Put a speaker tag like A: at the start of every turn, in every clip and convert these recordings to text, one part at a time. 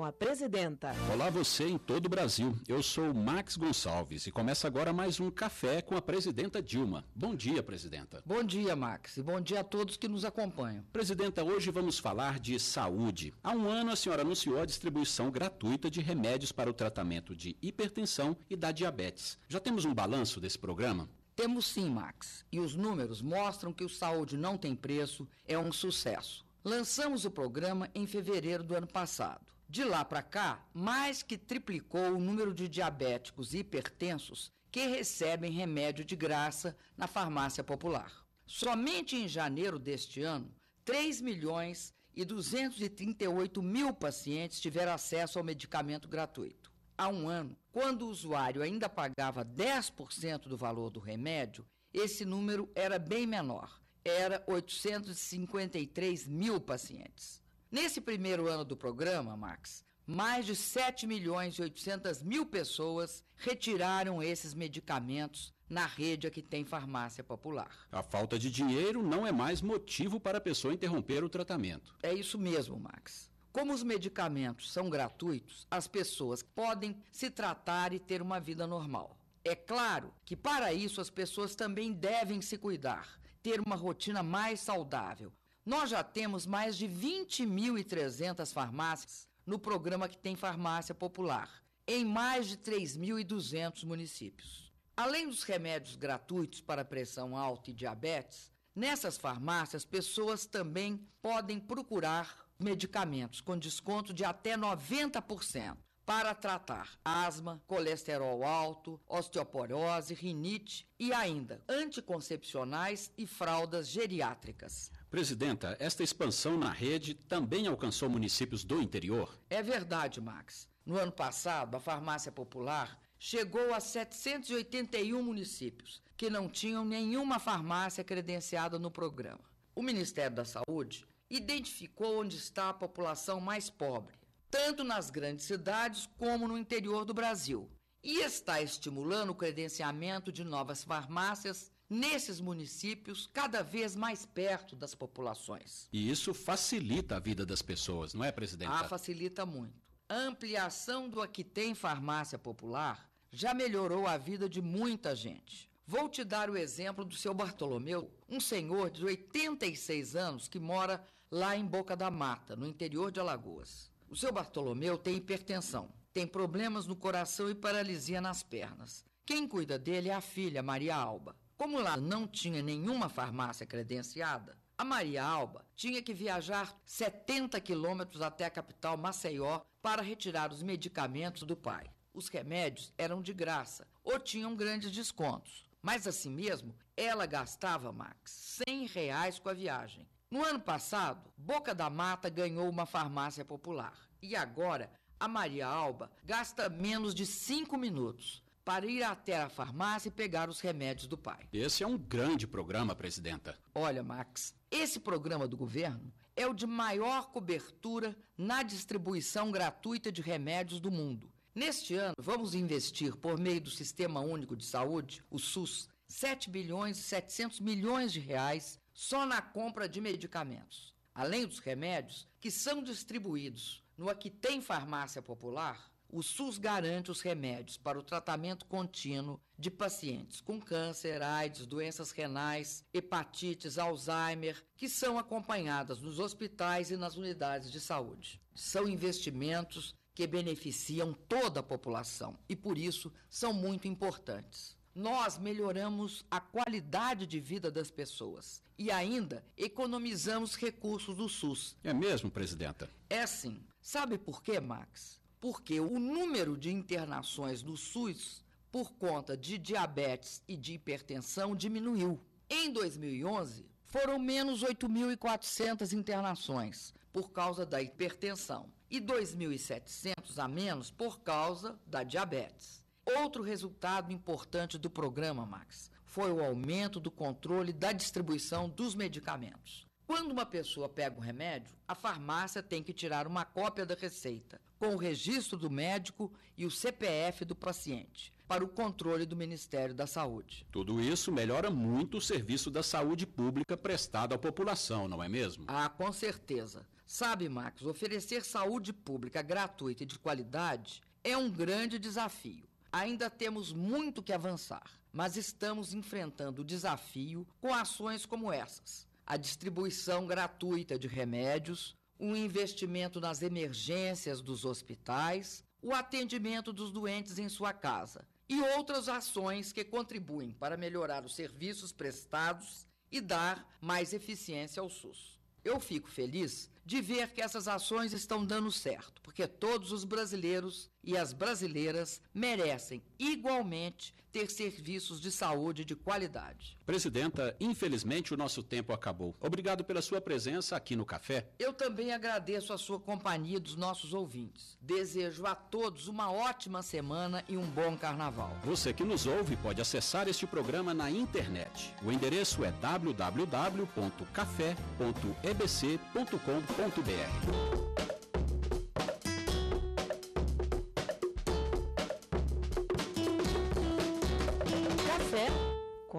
A: com a presidenta.
B: Olá você em todo o Brasil. Eu sou Max Gonçalves e começa agora mais um café com a presidenta Dilma. Bom dia, presidenta.
A: Bom dia, Max, e bom dia a todos que nos acompanham. Presidenta,
B: hoje vamos falar de saúde. Há um ano a senhora anunciou a distribuição gratuita de remédios para o tratamento de hipertensão e da diabetes. Já temos um balanço desse programa?
A: Temos sim, Max, e os números mostram que o Saúde Não Tem Preço é um sucesso. Lançamos o programa em fevereiro do ano passado. De lá para cá, mais que triplicou o número de diabéticos e hipertensos que recebem remédio de graça na farmácia popular. Somente em janeiro deste ano, 3 milhões e 238 mil pacientes tiveram acesso ao medicamento gratuito. Há um ano, quando o usuário ainda pagava 10% do valor do remédio, esse número era bem menor, era 853 mil pacientes. Nesse primeiro ano do programa, Max, mais de 7 milhões e 800 mil pessoas retiraram esses medicamentos na rede que tem farmácia popular.
B: A falta de dinheiro não é mais motivo para a pessoa interromper o tratamento.
A: É isso mesmo, Max. Como os medicamentos são gratuitos, as pessoas podem se tratar e ter uma vida normal. É claro que para isso as pessoas também devem se cuidar, ter uma rotina mais saudável, nós já temos mais de 20.300 farmácias no programa que tem farmácia popular, em mais de 3.200 municípios. Além dos remédios gratuitos para pressão alta e diabetes, nessas farmácias pessoas também podem procurar medicamentos com desconto de até 90% para tratar asma, colesterol alto, osteoporose, rinite e ainda anticoncepcionais e fraldas geriátricas.
B: Presidenta, esta expansão na rede também alcançou municípios do interior? É
A: verdade, Max. No ano passado, a farmácia popular chegou a 781 municípios que não tinham nenhuma farmácia credenciada no programa. O Ministério da Saúde identificou onde está a população mais pobre, tanto nas grandes cidades como no interior do Brasil, e está estimulando o credenciamento de novas farmácias nesses municípios cada vez mais perto das populações.
B: E isso facilita a vida das pessoas, não é, presidente? Ah,
A: facilita muito. A ampliação do Aqui Tem Farmácia Popular já melhorou a vida de muita gente. Vou te dar o exemplo do seu Bartolomeu, um senhor de 86 anos que mora lá em Boca da Mata, no interior de Alagoas. O seu Bartolomeu tem hipertensão, tem problemas no coração e paralisia nas pernas. Quem cuida dele é a filha, Maria Alba. Como lá não tinha nenhuma farmácia credenciada, a Maria Alba tinha que viajar 70 quilômetros até a capital Maceió para retirar os medicamentos do pai. Os remédios eram de graça ou tinham grandes descontos. Mas assim mesmo, ela gastava, Max, 100 reais com a viagem. No ano passado, Boca da Mata ganhou uma farmácia popular. E agora, a Maria Alba gasta menos de 5 minutos para ir até a farmácia e pegar os remédios do pai. Esse é um
B: grande programa, presidenta.
A: Olha, Max, esse programa do governo é o de maior cobertura na distribuição gratuita de remédios do mundo. Neste ano, vamos investir, por meio do Sistema Único de Saúde, o SUS, 7 bilhões e 700 milhões de reais só na compra de medicamentos. Além dos remédios que são distribuídos no Aqui Tem Farmácia Popular, o SUS garante os remédios para o tratamento contínuo de pacientes com câncer, AIDS, doenças renais, hepatites, Alzheimer, que são acompanhadas nos hospitais e nas unidades de saúde. São investimentos que beneficiam toda a população e, por isso, são muito importantes. Nós melhoramos a qualidade de vida das pessoas e ainda economizamos recursos do SUS. É
B: mesmo, presidenta?
A: É sim. Sabe por quê, Max? porque o número de internações no SUS por conta de diabetes e de hipertensão diminuiu. Em 2011, foram menos 8.400 internações por causa da hipertensão e 2.700 a menos por causa da diabetes. Outro resultado importante do programa, Max, foi o aumento do controle da distribuição dos medicamentos. Quando uma pessoa pega um remédio, a farmácia tem que tirar uma cópia da receita, com o registro do médico e o CPF do paciente para o controle do Ministério da Saúde.
B: Tudo isso melhora muito o serviço da saúde pública prestado à população, não é mesmo? Ah, com certeza.
A: Sabe, Max, oferecer saúde pública gratuita e de qualidade é um grande desafio. Ainda temos muito que avançar, mas estamos enfrentando o desafio com ações como essas. A distribuição gratuita de remédios, o investimento nas emergências dos hospitais, o atendimento dos doentes em sua casa e outras ações que contribuem para melhorar os serviços prestados e dar mais eficiência ao SUS. Eu fico feliz de ver que essas ações estão dando certo, porque todos os brasileiros e as brasileiras merecem igualmente ter serviços de saúde de qualidade.
B: Presidenta, infelizmente o nosso tempo acabou. Obrigado pela sua presença aqui no Café.
A: Eu também agradeço a sua companhia dos nossos ouvintes. Desejo a todos uma ótima
B: semana e um bom carnaval. Você que nos ouve pode acessar este programa na internet. O endereço é www.café.ebc.com.br.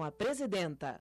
A: com a presidenta.